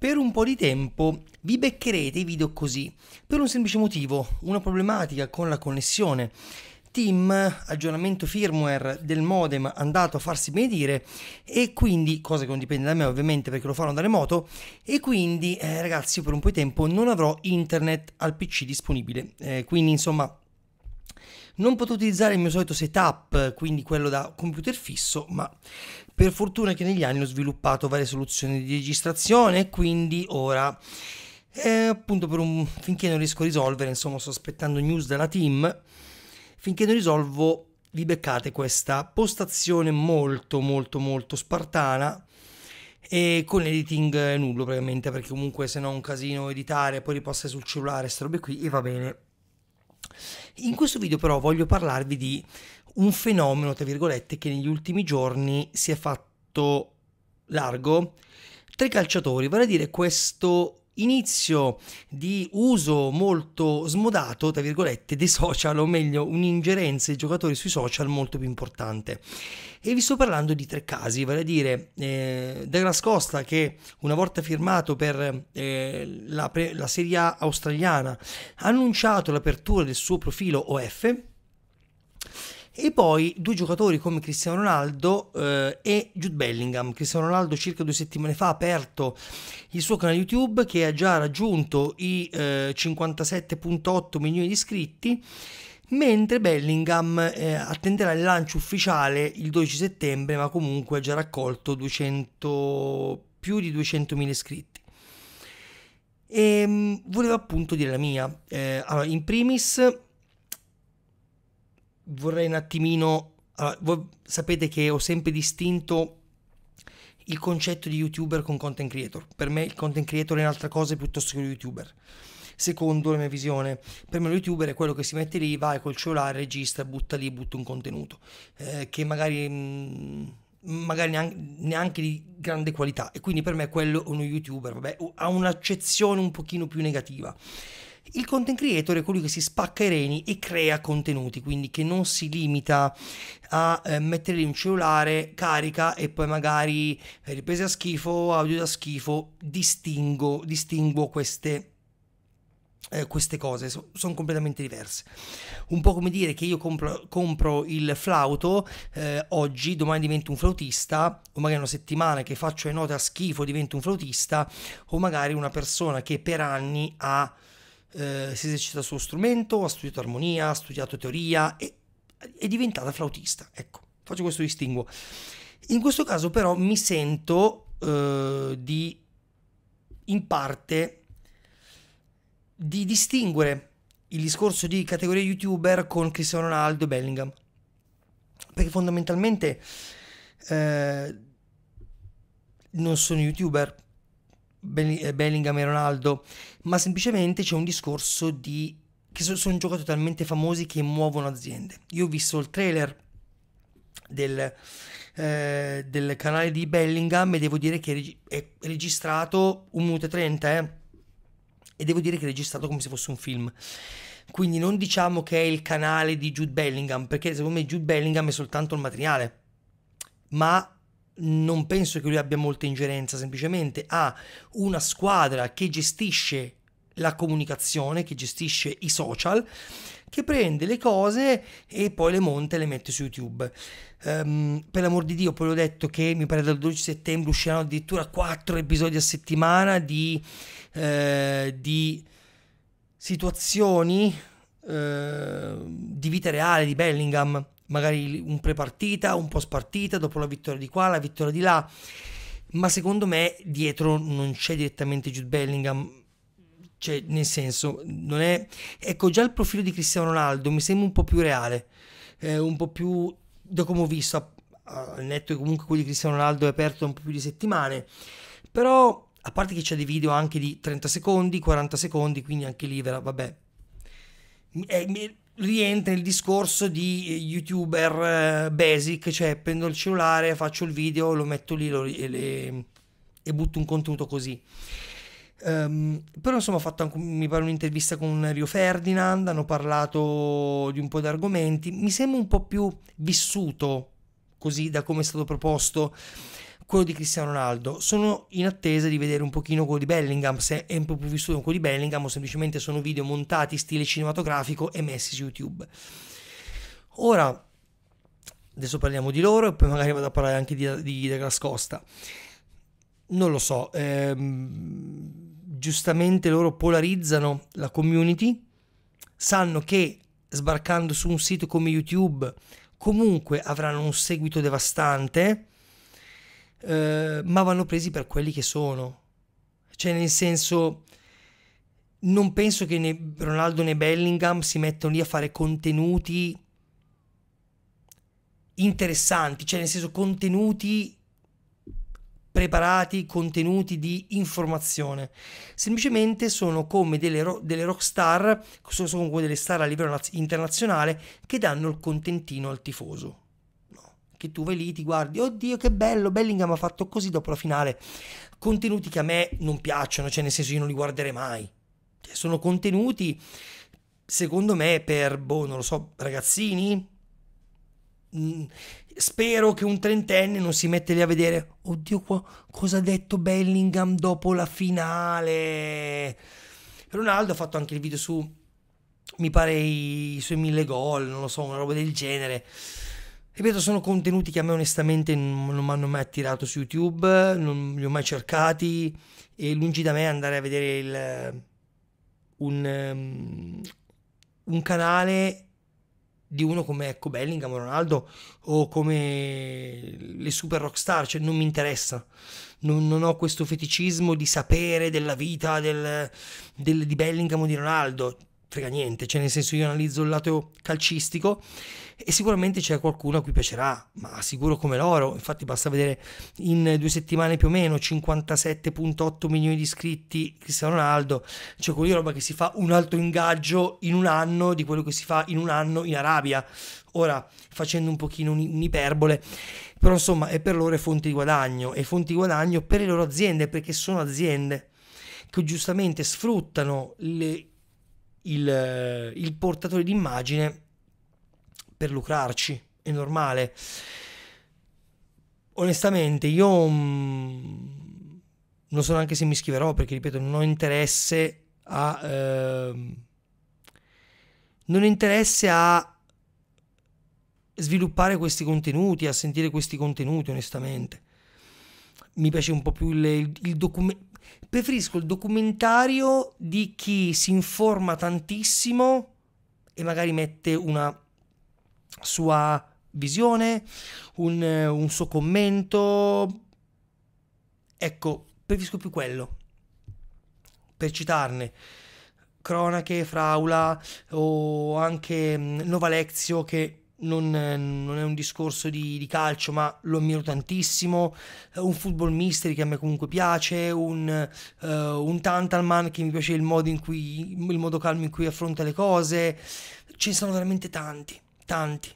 Per un po' di tempo vi beccherete i video così, per un semplice motivo, una problematica con la connessione. Team, aggiornamento firmware del modem andato a farsi benedire e quindi, cosa che non dipende da me ovviamente perché lo farò da remoto, e quindi eh, ragazzi io per un po' di tempo non avrò internet al PC disponibile. Eh, quindi insomma non potevo utilizzare il mio solito setup, quindi quello da computer fisso, ma per fortuna che negli anni ho sviluppato varie soluzioni di registrazione, quindi ora eh, appunto un, finché non riesco a risolvere, insomma sto aspettando news dalla team, finché non risolvo vi beccate questa postazione molto molto molto spartana e con editing nullo praticamente perché comunque se no è un casino editare poi ripassare sul cellulare queste robe qui e va bene in questo video però voglio parlarvi di un fenomeno, tra virgolette, che negli ultimi giorni si è fatto largo tra i calciatori, vale a dire questo inizio di uso molto smodato, tra virgolette, dei social, o meglio un'ingerenza dei giocatori sui social molto più importante. E vi sto parlando di tre casi, vale a dire eh, Douglas Costa che una volta firmato per eh, la, pre- la Serie A australiana ha annunciato l'apertura del suo profilo OF, e poi due giocatori come Cristiano Ronaldo eh, e Jude Bellingham. Cristiano Ronaldo circa due settimane fa ha aperto il suo canale YouTube che ha già raggiunto i eh, 57.8 milioni di iscritti mentre Bellingham eh, attenderà il lancio ufficiale il 12 settembre, ma comunque ha già raccolto 200, più di 200.000 iscritti. E ehm, volevo appunto dire la mia. Eh, allora, in primis vorrei un attimino... Allora, voi sapete che ho sempre distinto il concetto di youtuber con content creator. Per me il content creator è un'altra cosa piuttosto che lo youtuber. Secondo la mia visione, per me lo youtuber è quello che si mette lì, vai col cellulare, registra, butta lì, butta un contenuto. Eh, che magari... Mh, mm, magari neanche, neanche, di grande qualità e quindi per me quello è uno youtuber vabbè, ha un'accezione un pochino più negativa il content creator è colui che si spacca i reni e crea contenuti, quindi che non si limita a eh, mettere lì un cellulare, carica e poi magari eh, riprese a schifo, audio da schifo, distingo, distinguo queste, eh, queste cose, so, sono completamente diverse. Un po' come dire che io compro, compro il flauto eh, oggi, domani divento un flautista, o magari una settimana che faccio le note a schifo divento un flautista, o magari una persona che per anni ha eh, si esercita sullo strumento, ha studiato armonia, ha studiato teoria e è diventata flautista. Ecco, faccio questo distinguo. In questo caso però mi sento eh, di, in parte, di distinguere il discorso di categoria youtuber con Cristiano Ronaldo e Bellingham. Perché fondamentalmente eh, non sono youtuber, eh, Bellingham e Ronaldo, ma semplicemente c'è un discorso di che sono giocatori talmente famosi che muovono aziende. Io ho visto il trailer del, eh, del canale di Bellingham e devo dire che è registrato un minuto e trenta, eh? e devo dire che è registrato come se fosse un film. Quindi non diciamo che è il canale di Jude Bellingham, perché secondo me Jude Bellingham è soltanto il materiale, ma non penso che lui abbia molta ingerenza, semplicemente ha una squadra che gestisce la comunicazione, che gestisce i social, che prende le cose e poi le monta e le mette su YouTube. Um, per l'amor di Dio, poi ho detto che mi pare dal 12 settembre usciranno addirittura 4 episodi a settimana di, eh, di situazioni eh, di vita reale di Bellingham magari un pre-partita, un post partita, dopo la vittoria di qua, la vittoria di là. Ma secondo me dietro non c'è direttamente Jude Bellingham. Cioè, nel senso, non è. Ecco, già il profilo di Cristiano Ronaldo mi sembra un po' più reale, eh, un po' più da come ho visto. Al netto che comunque quello di Cristiano Ronaldo è aperto un po' più di settimane. Però, a parte che c'è dei video anche di 30 secondi, 40 secondi, quindi anche lì, vabbè. Eh, rientra il discorso di eh, youtuber eh, basic, cioè prendo il cellulare, faccio il video, lo metto lì lo, e, le, e, butto un contenuto così. Um, però insomma ho fatto anche, mi pare un'intervista con Rio Ferdinand, hanno parlato di un po' di argomenti, mi sembra un po' più vissuto così da come è stato proposto quello di Cristiano Ronaldo. Sono in attesa di vedere un pochino quello di Bellingham, se è un po' più vissuto quello di Bellingham o semplicemente sono video montati stile cinematografico e messi su YouTube. Ora, adesso parliamo di loro e poi magari vado a parlare anche di, di Douglas Costa. Non lo so, ehm, giustamente loro polarizzano la community, sanno che sbarcando su un sito come YouTube comunque avranno un seguito devastante eh, ma vanno presi per quelli che sono. Cioè, nel senso, non penso che né Ronaldo né Bellingham si mettano lì a fare contenuti interessanti, cioè nel senso contenuti preparati, contenuti di informazione. Semplicemente sono come delle, ro- delle rock star, sono come delle star a livello naz- internazionale che danno il contentino al tifoso che tu vai lì, ti guardi, oddio che bello, Bellingham ha fatto così dopo la finale. Contenuti che a me non piacciono, cioè nel senso io non li guarderei mai. Cioè, sono contenuti, secondo me, per, boh, non lo so, ragazzini. Mm, spero che un trentenne non si mette lì a vedere, oddio qua, cosa ha detto Bellingham dopo la finale. Ronaldo ha fatto anche il video su mi pare i suoi mille gol, non lo so, una roba del genere. Ripeto, sono contenuti che a me onestamente non mi hanno mai attirato su YouTube, non li ho mai cercati e lungi da me andare a vedere il, un, un canale di uno come ecco Bellingham o Ronaldo o come le super rockstar, cioè non mi interessa. Non, non ho questo feticismo di sapere della vita del, del, di Bellingham o di Ronaldo, frega niente, cioè nel senso io analizzo il lato calcistico e sicuramente c'è qualcuno a cui piacerà, ma sicuro come l'oro, infatti basta vedere in due settimane più o meno 57.8 milioni di iscritti Cristiano Ronaldo, cioè quella roba che si fa un altro ingaggio in un anno di quello che si fa in un anno in Arabia, ora facendo un pochino un'iperbole, però insomma è per loro fonte di guadagno e fonte di guadagno per le loro aziende perché sono aziende che giustamente sfruttano le, il, il portatore d'immagine per lucrarci, è normale. Onestamente, io mm, non so neanche se mi iscriverò perché, ripeto, non ho interesse a... Ehm, non ho interesse a sviluppare questi contenuti, a sentire questi contenuti, onestamente. Mi piace un po' più il, il documento. Preferisco il documentario di chi si informa tantissimo e magari mette una sua visione, un, un suo commento. Ecco, preferisco più quello. Per citarne, cronache, fraula o anche mm, Nova Lezio che non, non, è un discorso di, di, calcio, ma lo ammiro tantissimo. Un football mystery che a me comunque piace, un, uh, un Tantalman che mi piace il modo, cui, il modo calmo in cui affronta le cose. Ce ne sono veramente tanti tanti,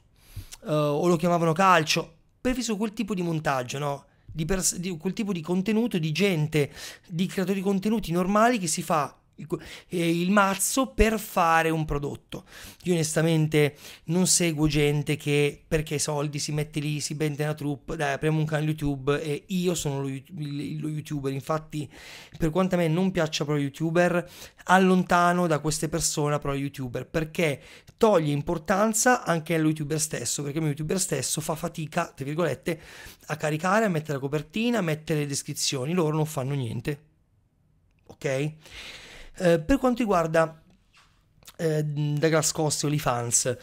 uh, o lo chiamavano calcio, prefisso quel tipo di montaggio, no? Di, pers- di quel tipo di contenuto, di gente, di creatori di contenuti normali che si fa il mazzo per fare un prodotto. Io onestamente non seguo gente che perché soldi si mette lì, si vende una troupe, dai apriamo un canale YouTube e io sono lo, lo, youtuber. Infatti per quanto a me non piaccia pro youtuber, allontano da queste persone pro youtuber perché toglie importanza anche allo youtuber stesso, perché lo youtuber stesso fa fatica, tra virgolette, a caricare, a mettere la copertina, a mettere le descrizioni, loro non fanno niente. Ok? Eh, per quanto riguarda eh, Douglas Costi o i fans, allora,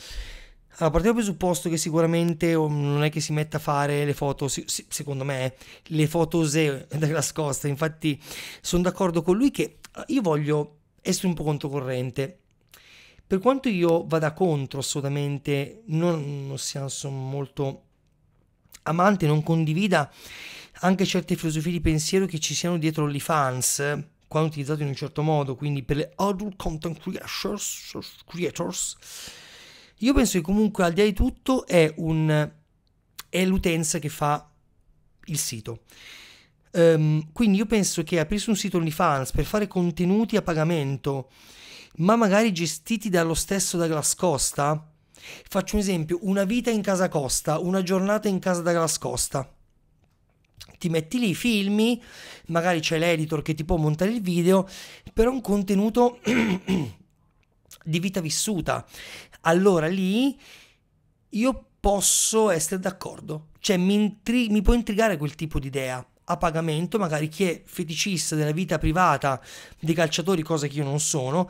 partiamo dal presupposto che sicuramente oh, non è che si metta a fare le foto, secondo me, le foto SE Douglas scosta. Infatti, sono d'accordo con lui che ah, io voglio essere un po' controcorrente. Per quanto io vada contro assolutamente, non, non sia molto amante, non condivida anche certe filosofie di pensiero che ci siano dietro gli fans, quando utilizzato in un certo modo, quindi per le adult content creators, creators io penso che comunque al di là di tutto è, un, è l'utenza che fa il sito. Um, quindi io penso che aprirsi un sito OnlyFans per fare contenuti a pagamento, ma magari gestiti dallo stesso Douglas Costa, faccio un esempio, una vita in casa Costa, una giornata in casa Douglas Costa ti metti lì, i filmi, magari c'è l'editor che ti può montare il video, però un contenuto di vita vissuta. Allora lì io posso essere d'accordo, cioè mi, intri- mi può intrigare quel tipo di idea a pagamento, magari chi è feticista della vita privata dei calciatori, cosa che io non sono,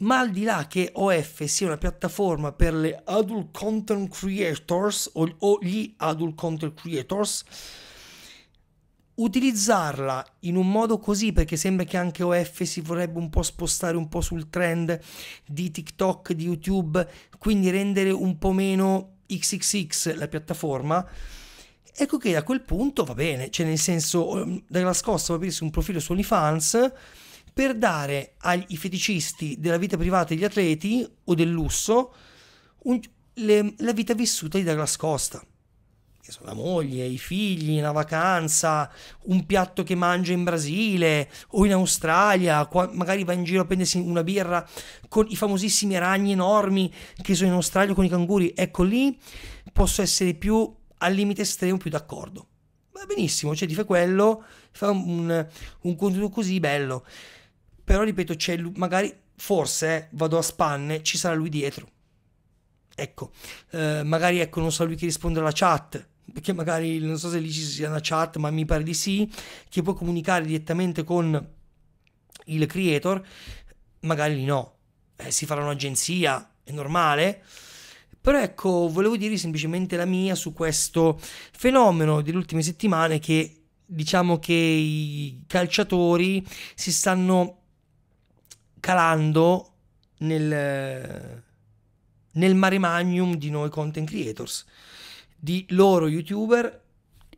ma al di là che OF sia una piattaforma per le adult content creators o, o gli adult content creators, utilizzarla in un modo così perché sembra che anche OF si vorrebbe un po' spostare un po' sul trend di TikTok, di YouTube, quindi rendere un po' meno XXX la piattaforma. Ecco che a quel punto va bene, cioè nel senso dalla scossa va a aprirsi un profilo su OnlyFans per dare ai feticisti della vita privata degli atleti o del lusso un, le, la vita vissuta di Douglas Costa la moglie, i figli, una vacanza, un piatto che mangia in Brasile o in Australia, qua, magari va in giro a prendersi una birra con i famosissimi ragni enormi che sono in Australia con i canguri, ecco lì posso essere più al limite estremo, più d'accordo. Va benissimo, cioè ti fa quello, fa un, un contenuto così bello. Però ripeto, c'è magari forse eh, vado a spanne, ci sarà lui dietro Ecco, eh, magari ecco, non so lui che risponde alla chat, perché magari non so se lì ci sia una chat, ma mi pare di sì, che può comunicare direttamente con il creator, magari lì no, eh, si farà un'agenzia, è normale. Però ecco, volevo dire semplicemente la mia su questo fenomeno delle ultime settimane che diciamo che i calciatori si stanno calando nel, nel mare magnum di noi content creators, di loro youtuber,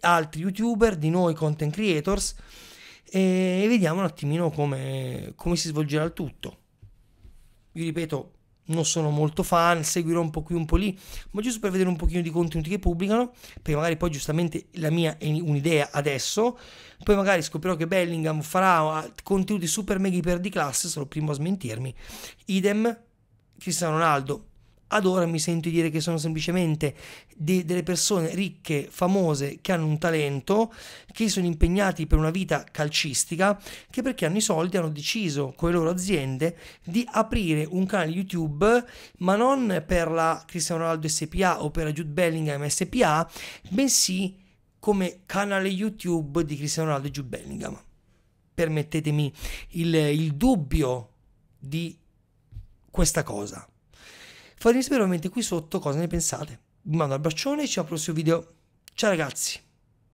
altri youtuber, di noi content creators e vediamo un attimino come, come si svolgerà il tutto. Vi ripeto, non sono molto fan, seguirò un po' qui, un po' lì, ma giusto per vedere un pochino di contenuti che pubblicano, perché magari poi giustamente la mia è un'idea adesso, poi magari scoprirò che Bellingham farà ah, contenuti super mega iper di classe, sono il primo a smentirmi, idem Cristiano Ronaldo, ad ora mi sento di dire che sono semplicemente de- delle persone ricche, famose, che hanno un talento, che sono impegnati per una vita calcistica, che perché hanno i soldi hanno deciso con le loro aziende di aprire un canale YouTube, ma non per la Cristiano Ronaldo SPA o per la Jude Bellingham SPA, bensì come canale YouTube di Cristiano Ronaldo e Jude Bellingham. Permettetemi il, il dubbio di questa cosa Fatemi sapere ovviamente qui sotto cosa ne pensate. Vi mando un bacione e ci vediamo al prossimo video. Ciao ragazzi!